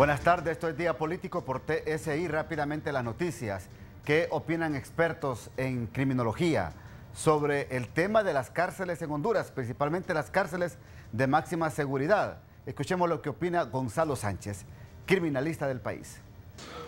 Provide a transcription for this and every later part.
Buenas tardes, esto es Día Político por TSI. Rápidamente las noticias. ¿Qué opinan expertos en criminología sobre el tema de las cárceles en Honduras, principalmente las cárceles de máxima seguridad? Escuchemos lo que opina Gonzalo Sánchez, criminalista del país.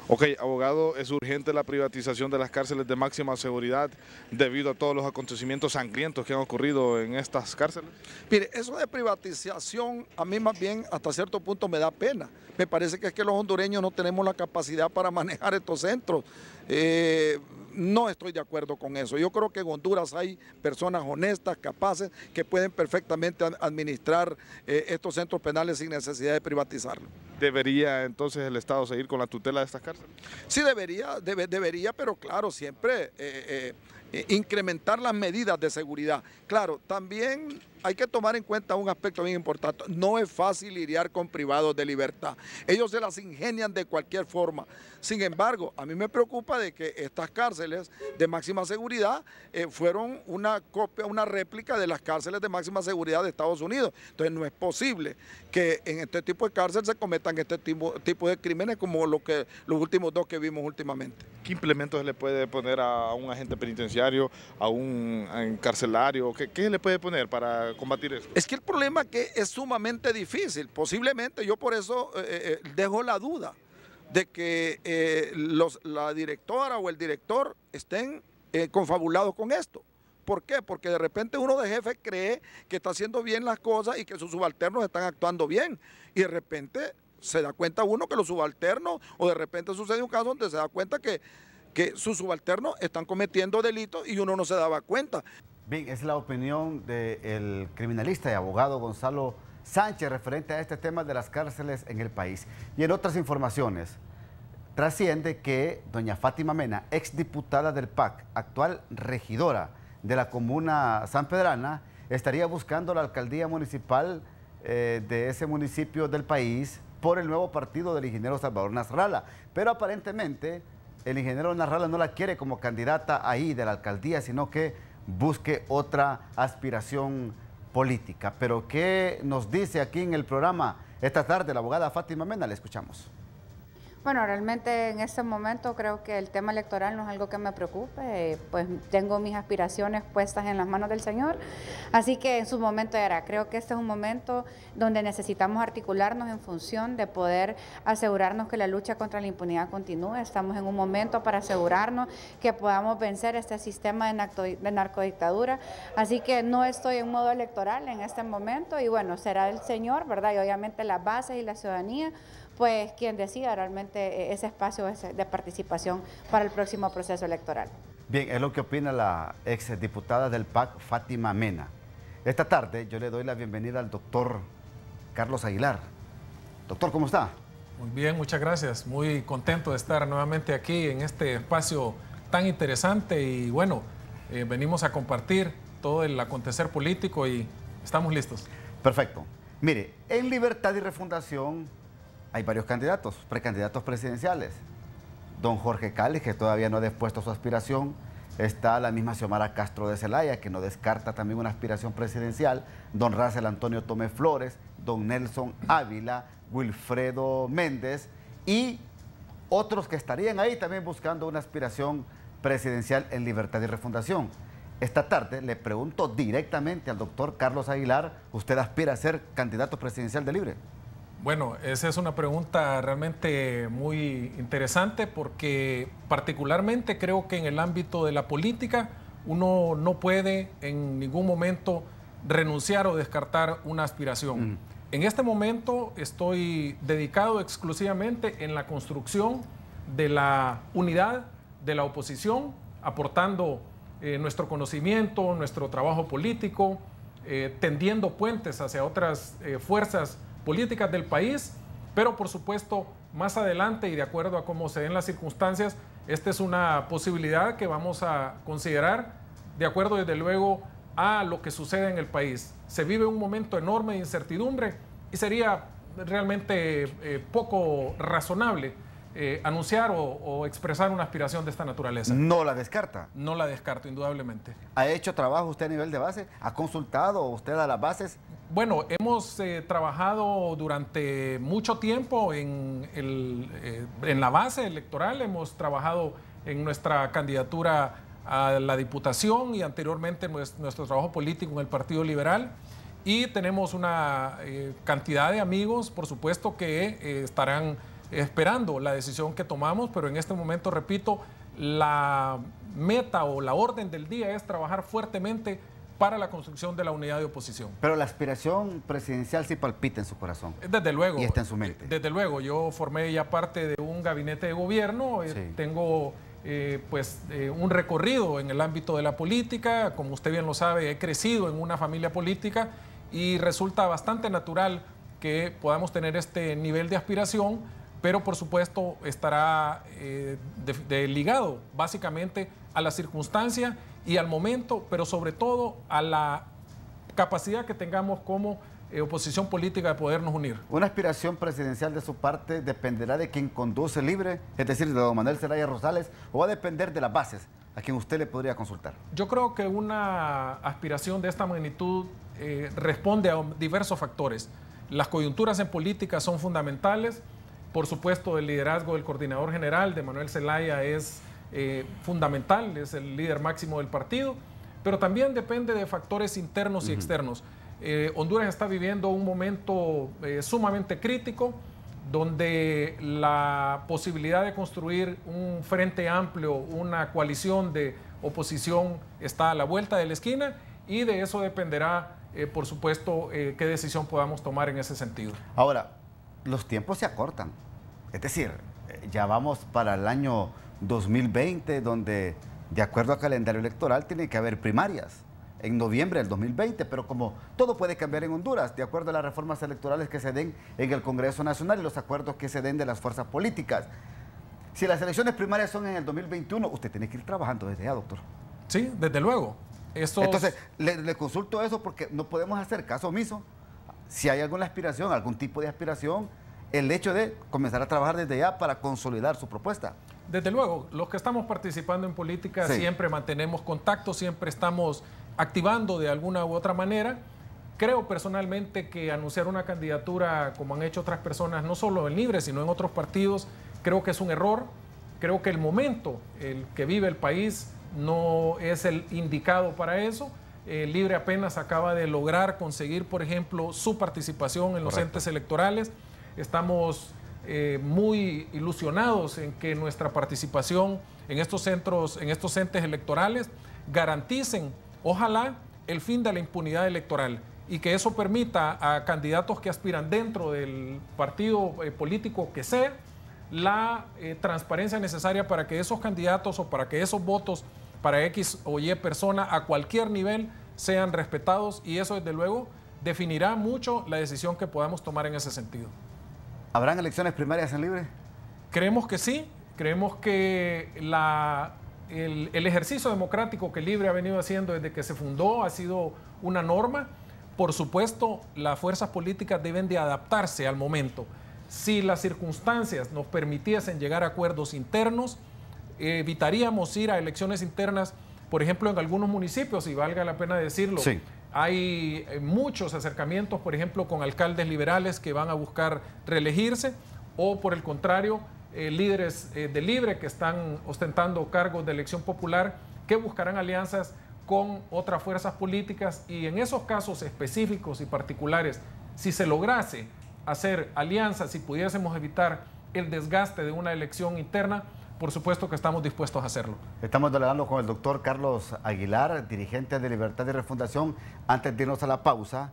Ok, abogado, es urgente la privatización de las cárceles de máxima seguridad debido a todos los acontecimientos sangrientos que han ocurrido en estas cárceles. Mire, eso de privatización a mí más bien hasta cierto punto me da pena. Me parece que es que los hondureños no tenemos la capacidad para manejar estos centros. Eh, no estoy de acuerdo con eso. Yo creo que en Honduras hay personas honestas, capaces, que pueden perfectamente administrar eh, estos centros penales sin necesidad de privatizarlo. ¿Debería entonces el Estado seguir con la tutela de estas cárceles? Sí, debería, debería pero claro, siempre eh, eh, incrementar las medidas de seguridad. Claro, también hay que tomar en cuenta un aspecto bien importante. No es fácil lidiar con privados de libertad. Ellos se las ingenian de cualquier forma. Sin embargo, a mí me preocupa de que estas cárceles de máxima seguridad eh, fueron una copia, una réplica de las cárceles de máxima seguridad de Estados Unidos. Entonces no es posible que en este tipo de cárcel se cometan este tipo, de crímenes como que, los últimos dos que vimos últimamente. ¿Qué implementos le puede poner a un agente penitenciario, a un encarcelario? qué le puede poner para eh, combatir Es que el problema que es sumamente difícil. Posiblemente yo por eso eh, eh, dejo la duda de que los, la directora o el director estén confabulados con esto. ¿Por qué? Porque de repente uno de jefe cree que está haciendo bien las cosas y que sus subalternos están actuando bien. Y de repente se da cuenta uno que los subalternos, o de repente sucede un caso donde se da cuenta que, que sus subalternos están cometiendo delitos y uno no se daba cuenta. Bien, es la opinión del criminalista y abogado Gonzalo Sánchez referente a este tema de las cárceles en el país. Y en otras informaciones, trasciende que doña Fátima Mena, exdiputada del PAC, actual regidora de la comuna San Pedrana, estaría buscando la alcaldía municipal eh, de ese municipio del país por el nuevo partido del ingeniero Salvador Nasralla. Pero aparentemente el ingeniero Nasralla no la quiere como candidata ahí de la alcaldía, sino que busque otra aspiración política. Pero ¿qué nos dice aquí en el programa esta tarde la abogada Fátima Mena? Le escuchamos. Bueno, realmente en este momento creo que el tema electoral no es algo que me preocupe, pues tengo mis aspiraciones puestas en las manos del Señor, así que en su momento era, creo que este es un momento donde necesitamos articularnos en función de poder asegurarnos que la lucha contra la impunidad continúe, estamos en un momento para asegurarnos que podamos vencer este sistema de, narcodictadura, así que no estoy en modo electoral en este momento y bueno, será el Señor, ¿verdad? Y obviamente las bases y la ciudadanía pues quien decía realmente eh, ese espacio de participación para el próximo proceso electoral. Bien, es lo que opina la ex diputada del PAC, Fátima Mena. Esta tarde yo le doy la bienvenida al doctor Carlos Aguilar. Doctor, ¿cómo está? Muy bien, muchas gracias. Muy contento de estar nuevamente aquí en este espacio tan interesante y bueno, eh, venimos a compartir todo el acontecer político y estamos listos. Perfecto. Mire, en Libertad y Refundación hay varios candidatos, precandidatos presidenciales. Don Jorge Cali, que todavía no ha dispuesto su aspiración, está la misma Xiomara Castro de Celaya, que no descarta también una aspiración presidencial, don Razel Antonio Tomé Flores, don Nelson Ávila, Wilfredo Méndez y otros que estarían ahí también buscando una aspiración presidencial en Libertad y Refundación. Esta tarde le pregunto directamente al doctor Carlos Aguilar, ¿usted aspira a ser candidato presidencial de Libre? Bueno, esa es una pregunta realmente muy interesante porque particularmente creo que en el ámbito de la política uno no puede en ningún momento renunciar o descartar una aspiración. Mm. En este momento estoy dedicado exclusivamente en la construcción de la unidad de la oposición, aportando eh, nuestro conocimiento, nuestro trabajo político, eh, tendiendo puentes hacia otras eh, fuerzas políticas del país, pero por supuesto más adelante y de acuerdo a cómo se den las circunstancias, esta es una posibilidad que vamos a considerar de acuerdo desde luego a lo que sucede en el país. Se vive un momento enorme de incertidumbre y sería realmente eh, poco razonable eh, anunciar o, expresar una aspiración de esta naturaleza. No la descarta. No la descarto, indudablemente. ¿Ha hecho trabajo usted a nivel de base? ¿Ha consultado usted a las bases? Bueno, hemos eh, trabajado durante mucho tiempo en, eh, en la base electoral, hemos trabajado en nuestra candidatura a la Diputación y anteriormente nuestro, trabajo político en el Partido Liberal. Y tenemos una cantidad de amigos, por supuesto, que estarán esperando la decisión que tomamos, pero en este momento, repito, la meta o la orden del día es trabajar fuertemente para la construcción de la unidad de oposición. Pero la aspiración presidencial sí palpita en su corazón. Desde luego. Y está en su mente. Desde luego, yo formé ya parte de un gabinete de gobierno, eh, tengo eh, pues eh, un recorrido en el ámbito de la política, como usted bien lo sabe, he crecido en una familia política y resulta bastante natural que podamos tener este nivel de aspiración pero por supuesto estará eh, ligado básicamente a la circunstancia y al momento, pero sobre todo a la capacidad que tengamos como eh, oposición política de podernos unir. Una aspiración presidencial de su parte dependerá de quien conduce libre, es decir, de don Manuel Zelaya Rosales, o va a depender de las bases a quien usted le podría consultar. Yo creo que una aspiración de esta magnitud eh, responde a diversos factores. Las coyunturas en política son fundamentales. Por supuesto, el liderazgo del coordinador general, de Manuel Zelaya, es eh, fundamental, es el líder máximo del partido, pero también depende de factores internos y externos. Eh, Honduras está viviendo un momento eh, sumamente crítico donde la posibilidad de construir un frente amplio, una coalición de oposición está a la vuelta de la esquina y de eso dependerá, por supuesto, qué decisión podamos tomar en ese sentido. Ahora, los tiempos se acortan. Es decir, ya vamos para el año 2020, donde de acuerdo al calendario electoral tiene que haber primarias en noviembre del 2020, pero como todo puede cambiar en Honduras, de acuerdo a las reformas electorales que se den en el Congreso Nacional y los acuerdos que se den de las fuerzas políticas. Si las elecciones primarias son en el 2021, usted tiene que ir trabajando desde ya, doctor. Sí, desde luego. Entonces, le, le consulto eso porque no podemos hacer caso omiso si hay alguna aspiración, algún tipo de aspiración, el hecho de comenzar a trabajar desde ya para consolidar su propuesta. Desde luego, los que estamos participando en política siempre mantenemos contacto, siempre estamos activando de alguna u otra manera. Creo personalmente que anunciar una candidatura como han hecho otras personas, no solo en Libre, sino en otros partidos, creo que es un error. Creo que el momento el que vive el país no es el indicado para eso. Eh, Libre apenas acaba de lograr conseguir, por ejemplo, su participación en los entes electorales. Estamos eh, muy ilusionados en que nuestra participación en estos centros, en estos entes electorales, garanticen, ojalá, el fin de la impunidad electoral y que eso permita a candidatos que aspiran dentro del partido eh, político que sea la transparencia necesaria para que esos candidatos o para que esos votos para X o Y persona a cualquier nivel sean respetados y eso desde luego definirá mucho la decisión que podamos tomar en ese sentido. ¿Habrán elecciones primarias en libre? Creemos que sí, creemos que el, el ejercicio democrático que Libre ha venido haciendo desde que se fundó ha sido una norma. Por supuesto, las fuerzas políticas deben de adaptarse al momento. Si las circunstancias nos permitiesen llegar a acuerdos internos, evitaríamos ir a elecciones internas, por ejemplo, en algunos municipios, y valga la pena decirlo. Hay eh, muchos acercamientos, por ejemplo, con alcaldes liberales que van a buscar reelegirse, o por el contrario, eh, líderes eh, de Libre que están ostentando cargos de elección popular que buscarán alianzas con otras fuerzas políticas y en esos casos específicos y particulares, si se lograse hacer alianzas, si pudiésemos evitar el desgaste de una elección interna, por supuesto que estamos dispuestos a hacerlo. Estamos delegando con el doctor Carlos Aguilar, dirigente de Libertad y Refundación. Antes de irnos a la pausa,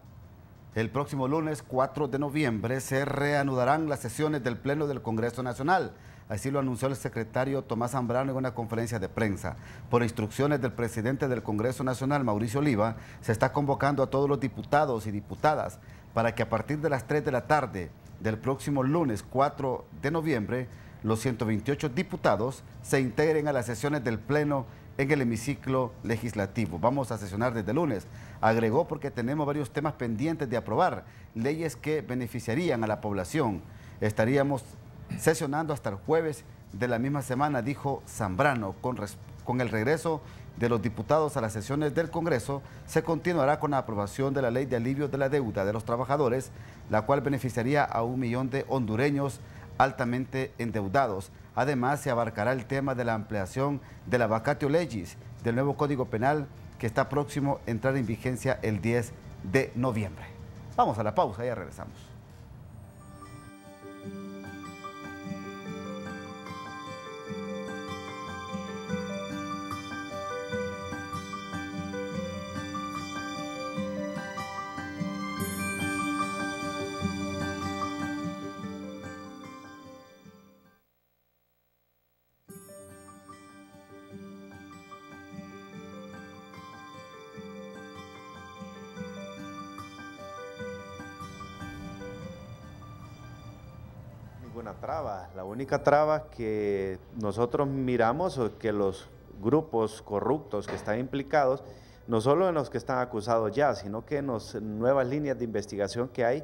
el próximo lunes 4 de noviembre se reanudarán las sesiones del Pleno del Congreso Nacional. Así lo anunció el secretario Tomás Zambrano en una conferencia de prensa. Por instrucciones del presidente del Congreso Nacional, Mauricio Oliva, se está convocando a todos los diputados y diputadas para que a partir de las 3 de la tarde del próximo lunes 4 de noviembre los 128 diputados se integren a las sesiones del Pleno en el hemiciclo legislativo. Vamos a sesionar desde lunes. Agregó porque tenemos varios temas pendientes de aprobar, leyes que beneficiarían a la población. Estaríamos sesionando hasta el jueves de la misma semana, dijo Zambrano. Con, con el regreso de los diputados a las sesiones del Congreso, se continuará con la aprobación de la ley de alivio de la deuda de los trabajadores, la cual beneficiaría a un millón de hondureños altamente endeudados. Además, se abarcará el tema de la ampliación de la legis del nuevo Código Penal que está próximo a entrar en vigencia el 10 de noviembre. Vamos a la pausa, y ya regresamos. única traba que nosotros miramos es que los grupos corruptos que están implicados, no solo en los que están acusados ya, sino que en las nuevas líneas de investigación que hay,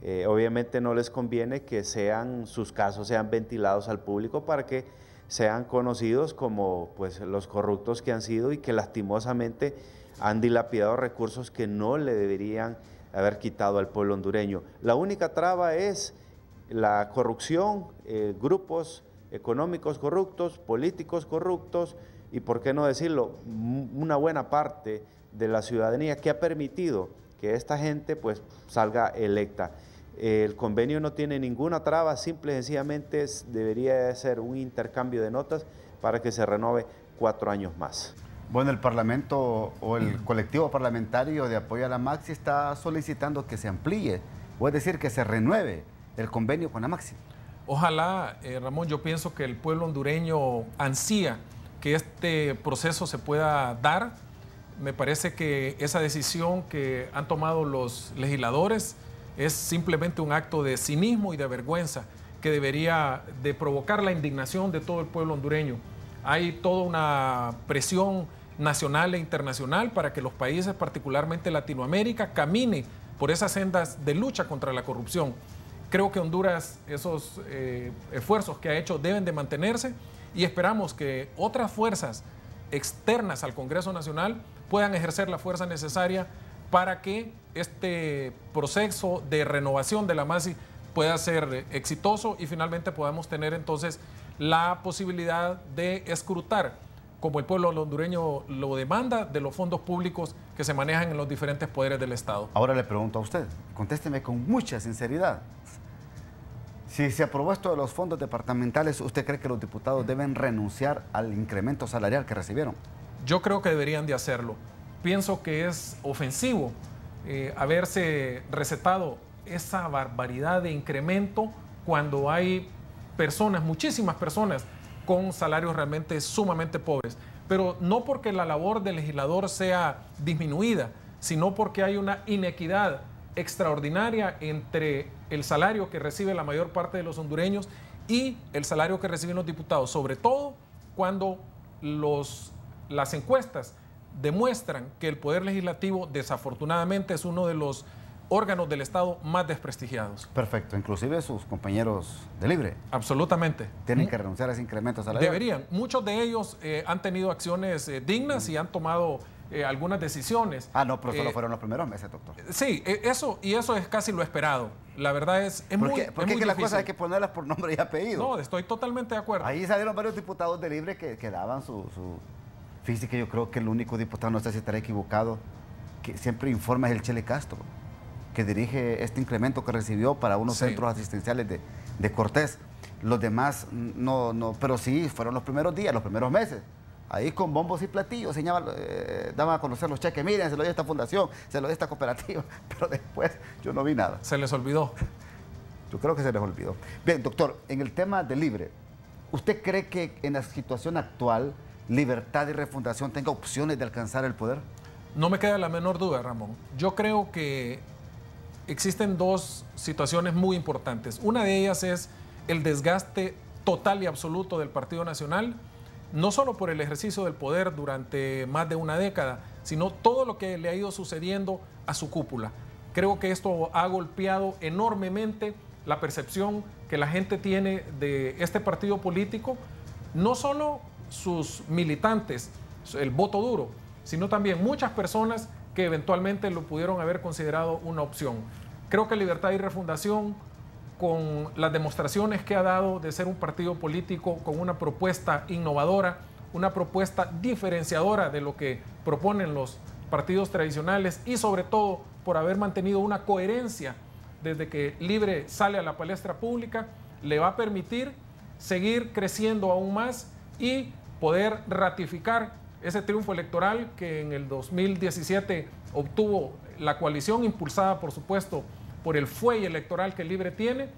eh, obviamente no les conviene que sean, sus casos sean ventilados al público para que sean conocidos como pues, los corruptos que han sido y que lastimosamente han dilapidado recursos que no le deberían haber quitado al pueblo hondureño. La única traba es la corrupción, eh, grupos económicos corruptos, políticos corruptos y, por qué no decirlo, una buena parte de la ciudadanía que ha permitido que esta gente pues salga electa. El convenio no tiene ninguna traba, simple y sencillamente debería ser un intercambio de notas para que se renove cuatro años más. Bueno, el Parlamento o el colectivo parlamentario de apoyo a la Maxi está solicitando que se amplíe, o es decir, que se renueve del convenio con la Ojalá, eh, Ramón, yo pienso que el pueblo hondureño ansía que este proceso se pueda dar. Me parece que esa decisión que han tomado los legisladores es simplemente un acto de cinismo y de vergüenza que debería de provocar la indignación de todo el pueblo hondureño. Hay toda una presión nacional e internacional para que los países, particularmente Latinoamérica, camine por esas sendas de lucha contra la corrupción creo que Honduras, esos eh, esfuerzos que ha hecho deben de mantenerse y esperamos que otras fuerzas externas al Congreso Nacional puedan ejercer la fuerza necesaria para que este proceso de renovación de la MASI pueda ser eh, exitoso y finalmente podamos tener entonces la posibilidad de escrutar, como el pueblo hondureño lo demanda, de los fondos públicos que se manejan en los diferentes poderes del Estado. Ahora le pregunto a usted, contésteme con mucha sinceridad. Si se aprobó esto de los fondos departamentales, ¿usted cree que los diputados deben renunciar al incremento salarial que recibieron? Yo creo que deberían de hacerlo. Pienso que es ofensivo eh, haberse recetado esa barbaridad de incremento cuando hay personas, muchísimas personas, con salarios realmente sumamente pobres. Pero no porque la labor del legislador sea disminuida, sino porque hay una inequidad extraordinaria entre el salario que recibe la mayor parte de los hondureños y el salario que reciben los diputados, sobre todo cuando los, las encuestas demuestran que el Poder Legislativo desafortunadamente es uno de los órganos del Estado más desprestigiados. Perfecto, inclusive sus compañeros de libre. Absolutamente. Tienen mm. que renunciar a ese incremento salarial. Deberían. Muchos de ellos eh, han tenido acciones eh, dignas y han tomado eh, algunas decisiones. Ah, no, pero solo eh, fueron los primeros meses, doctor. Sí, e, eso, y eso es casi lo esperado. La verdad es, es muy, porque es muy que la cosa hay que ponerlas por nombre y apellido. No, estoy totalmente de acuerdo. Ahí salieron varios diputados de Libre que, daban su, física. yo creo que el único diputado, no sé si estaré equivocado, que siempre informa es el Chele Castro, que dirige este incremento que recibió para unos centros asistenciales de, de Cortés. Los demás mm, no, no, pero sí, fueron los primeros días, los primeros meses ahí con bombos y platillos, eh, daban a conocer los cheques, miren, se lo dio esta fundación, se lo dio esta cooperativa, pero después yo no vi nada. ¿Se les olvidó? Yo creo que se les olvidó. Bien, doctor, en el tema de Libre, ¿usted cree que en la situación actual Libertad y Refundación tenga opciones de alcanzar el poder? No me queda la menor duda, Ramón. Yo creo que existen dos situaciones muy importantes. Una de ellas es el desgaste total y absoluto del Partido Nacional no solo por el ejercicio del poder durante más de una década, sino todo lo que le ha ido sucediendo a su cúpula. Creo que esto ha golpeado enormemente la percepción que la gente tiene de este partido político, no solo sus militantes, el voto duro, sino también muchas personas que eventualmente lo pudieron haber considerado una opción. Creo que Libertad y Refundación con las demostraciones que ha dado de ser un partido político con una propuesta innovadora, una propuesta diferenciadora de lo que proponen los partidos tradicionales y sobre todo por haber mantenido una coherencia desde que Libre sale a la palestra pública, le va a permitir seguir creciendo aún más y poder ratificar ese triunfo electoral que en el 2017 obtuvo la coalición impulsada, por supuesto, por el fuelle electoral que Libre tiene,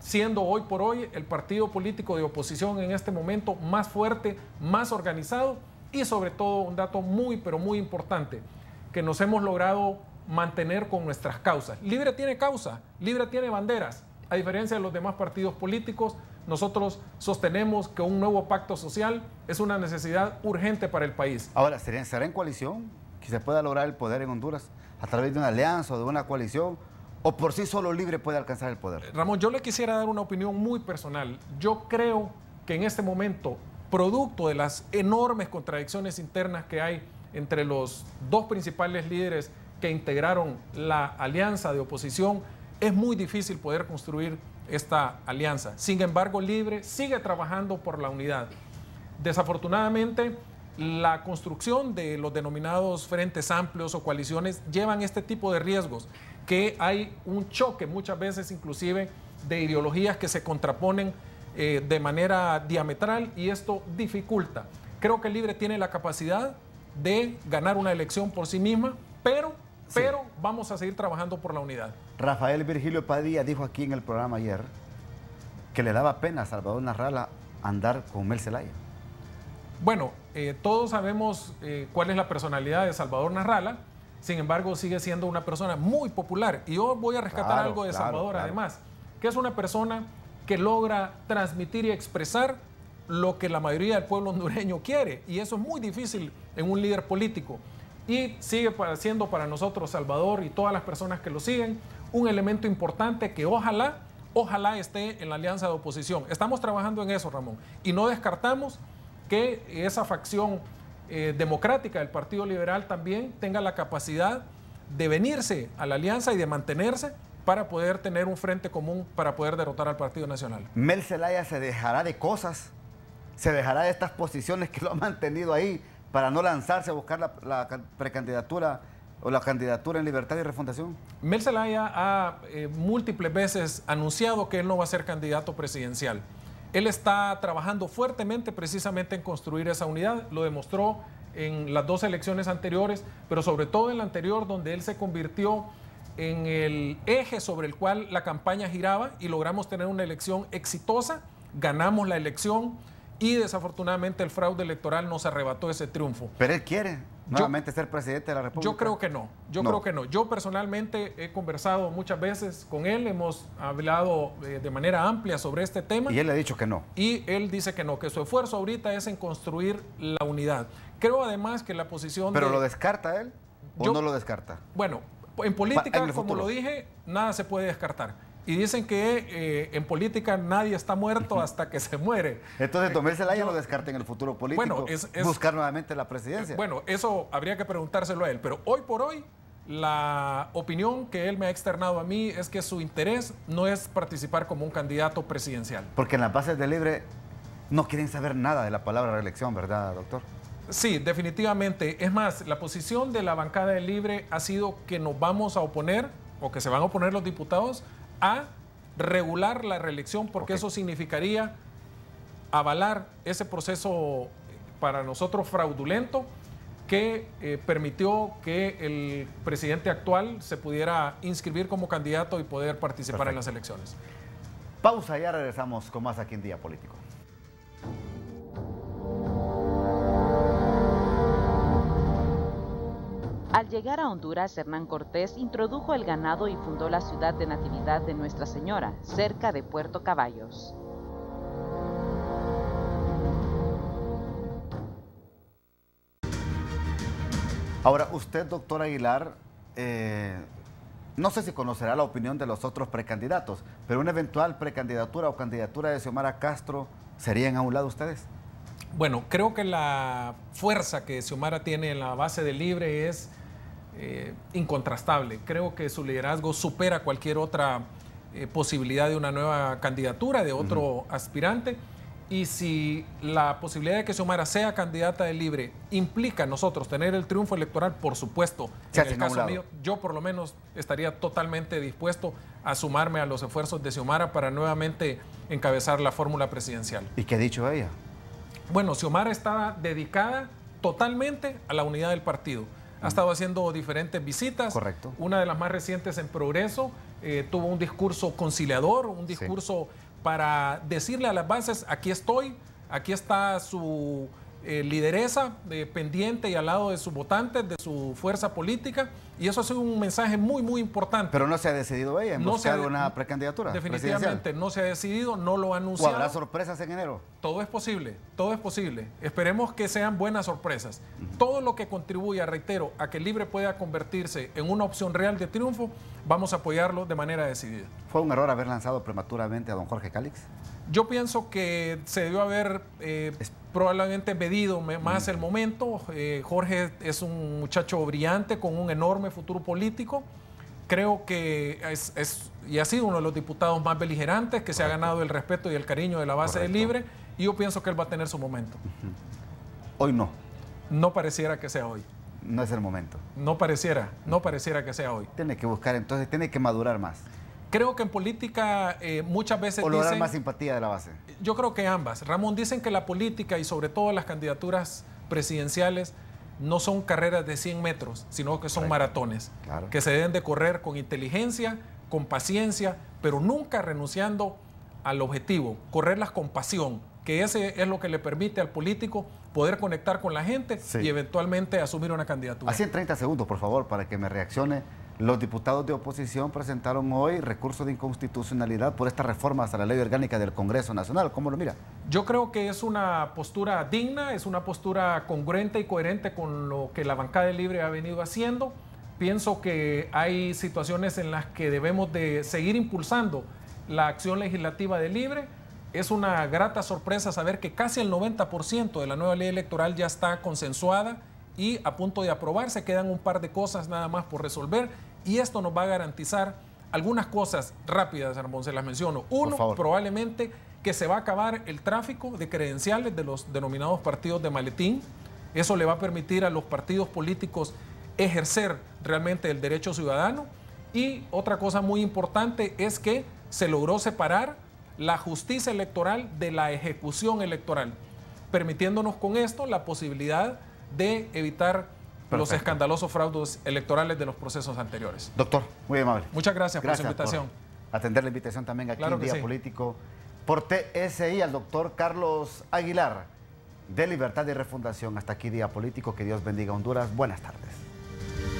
siendo hoy por hoy el partido político de oposición en este momento más fuerte, más organizado y sobre todo un dato muy, pero muy importante, que nos hemos logrado mantener con nuestras causas. Libre tiene causa, Libre tiene banderas. A diferencia de los demás partidos políticos, nosotros sostenemos que un nuevo pacto social es una necesidad urgente para el país. Ahora, ¿será en coalición que se pueda lograr el poder en Honduras a través de una alianza o de una coalición? ¿O por sí solo libre puede alcanzar el poder? Ramón, yo le quisiera dar una opinión muy personal. Yo creo que en este momento, producto de las enormes contradicciones internas que hay entre los dos principales líderes que integraron la alianza de oposición, es muy difícil poder construir esta alianza. Sin embargo, Libre sigue trabajando por la unidad. Desafortunadamente, la construcción de los denominados frentes amplios o coaliciones llevan este tipo de riesgos que hay un choque muchas veces inclusive de ideologías que se contraponen eh, de manera diametral y esto dificulta. Creo que el Libre tiene la capacidad de ganar una elección por sí misma, pero, pero vamos a seguir trabajando por la unidad. Rafael Virgilio Padilla dijo aquí en el programa ayer que le daba pena a Salvador Narrala andar con Mel Zelaya. Bueno, eh, todos sabemos eh, cuál es la personalidad de Salvador Narrala sin embargo, sigue siendo una persona muy popular. Y yo voy a rescatar algo de Salvador, además, que es una persona que logra transmitir y expresar lo que la mayoría del pueblo hondureño quiere. Y eso es muy difícil en un líder político. Y sigue siendo para nosotros, Salvador, y todas las personas que lo siguen, un elemento importante que ojalá, ojalá esté en la alianza de oposición. Estamos trabajando en eso, Ramón. Y no descartamos que esa facción eh, democrática del Partido Liberal también tenga la capacidad de venirse a la alianza y de mantenerse para poder tener un frente común para poder derrotar al Partido Nacional. Mel Zelaya se dejará de cosas, se dejará de estas posiciones que lo ha mantenido ahí para no lanzarse a buscar la, precandidatura o la candidatura en Libertad y Refundación? Mel Zelaya ha eh, múltiples veces anunciado que él no va a ser candidato presidencial. Él está trabajando fuertemente precisamente en construir esa unidad, lo demostró en las dos elecciones anteriores, pero sobre todo en la anterior donde él se convirtió en el eje sobre el cual la campaña giraba y logramos tener una elección exitosa, ganamos la elección y desafortunadamente el fraude electoral nos arrebató ese triunfo. Pero él quiere nuevamente ser presidente de la República. Yo creo que no, yo creo que no. Yo personalmente he conversado muchas veces con él, hemos hablado eh, de manera amplia sobre este tema. Y él ha dicho que no. Y él dice que no, que su esfuerzo ahorita es en construir la unidad. Creo además que la posición... ¿Pero lo descarta él o yo, no lo descarta? Bueno, en política, como lo dije, nada se puede descartar y dicen que eh, en política nadie está muerto hasta que se muere. Entonces, Tomé Zelaya lo lo descarta en el futuro político bueno, buscar nuevamente la presidencia. bueno, eso habría que preguntárselo a él, pero hoy por hoy la opinión que él me ha externado a mí es que su interés no es participar como un candidato presidencial. Porque en las bases de Libre no quieren saber nada de la palabra reelección, ¿verdad, doctor? Sí, definitivamente. Es más, la posición de la bancada de Libre ha sido que nos vamos a oponer o que se van a oponer los diputados a regular la reelección, porque eso significaría avalar ese proceso eh, para nosotros fraudulento que eh, permitió que el presidente actual se pudiera inscribir como candidato y poder participar en las elecciones. Pausa, ya regresamos con más aquí en Día Político. Al llegar a Honduras, Hernán Cortés introdujo el ganado y fundó la ciudad de Natividad de Nuestra Señora, cerca de Puerto Caballos. Ahora, usted, doctor Aguilar, eh, no sé si conocerá la opinión de los otros precandidatos, pero una eventual precandidatura o candidatura de Xiomara Castro, ¿serían a un lado ustedes? Bueno, creo que la fuerza que Xiomara tiene en la base de Libre es eh, incontrastable. Creo que su liderazgo supera cualquier otra eh, posibilidad de una nueva candidatura, de otro aspirante. Y si la posibilidad de que Xiomara sea candidata de libre implica nosotros tener el triunfo electoral, por supuesto, en el caso mío, yo por lo menos estaría totalmente dispuesto a sumarme a los esfuerzos de Xiomara para nuevamente encabezar la fórmula presidencial. ¿Y qué ha dicho ella? Bueno, Xiomara está dedicada totalmente a la unidad del partido ha estado haciendo diferentes visitas. Correcto. Una de las más recientes en Progreso eh, tuvo un discurso conciliador, un discurso para decirle a las bases, aquí estoy, aquí está su eh, lideresa eh, pendiente y al lado de sus votantes, de su fuerza política. Y eso ha sido un mensaje muy, muy importante. Pero no se ha decidido ella en no buscar se una precandidatura. Definitivamente, no se ha decidido, no lo ha anunciado. ¿O habrá sorpresas en enero? Todo es posible, todo es posible. Esperemos que sean buenas sorpresas. Todo lo que contribuya, reitero, a que Libre pueda convertirse en una opción real de triunfo, vamos a apoyarlo de manera decidida. ¿Fue un error haber lanzado prematuramente a don Jorge Calix? Yo pienso que se debió haber eh, probablemente medido más mm. el momento. Eh, Jorge es un muchacho brillante con un enorme futuro político. Creo que es, y ha sido uno de los diputados más beligerantes, que se ha ganado el respeto y el cariño de la base de Libre. Y yo pienso que él va a tener su momento. Hoy no. No pareciera que sea hoy no es el momento. No pareciera, no pareciera que sea hoy. Tiene que buscar entonces, tiene que madurar más. Creo que en política eh, muchas veces. O lograr más simpatía de la base. Yo creo que ambas. Ramón, dicen que la política y sobre todo las candidaturas presidenciales no son carreras de 100 metros, sino que son maratones. Que se deben de correr con inteligencia, con paciencia, pero nunca renunciando al objetivo. Correrlas con pasión, que ese es lo que le permite al político poder conectar con la gente y eventualmente asumir una candidatura. Así en 30 segundos, por favor, para que me reaccione los diputados de oposición presentaron hoy recursos de inconstitucionalidad por estas reformas a la ley orgánica del Congreso Nacional. ¿Cómo lo mira? Yo creo que es una postura digna, es una postura congruente y coherente con lo que la bancada de Libre ha venido haciendo. Pienso que hay situaciones en las que debemos de seguir impulsando la acción legislativa de Libre. Es una grata sorpresa saber que casi el 90% de la nueva ley electoral ya está consensuada y a punto de aprobarse quedan un par de cosas nada más por resolver y esto nos va a garantizar algunas cosas rápidas, Armón, se las menciono. Uno, probablemente que se va a acabar el tráfico de credenciales de los denominados partidos de maletín. Eso le va a permitir a los partidos políticos ejercer realmente el derecho ciudadano. Y otra cosa muy importante es que se logró separar la justicia electoral de la ejecución electoral, permitiéndonos con esto la posibilidad de evitar los escandalosos fraudes electorales de los procesos anteriores. Doctor, muy amable. Muchas gracias, por su invitación. atender la invitación también aquí en Día Político por TSI al doctor Carlos Aguilar de Libertad y Refundación. Hasta aquí Día Político. Que Dios bendiga Honduras. Buenas tardes.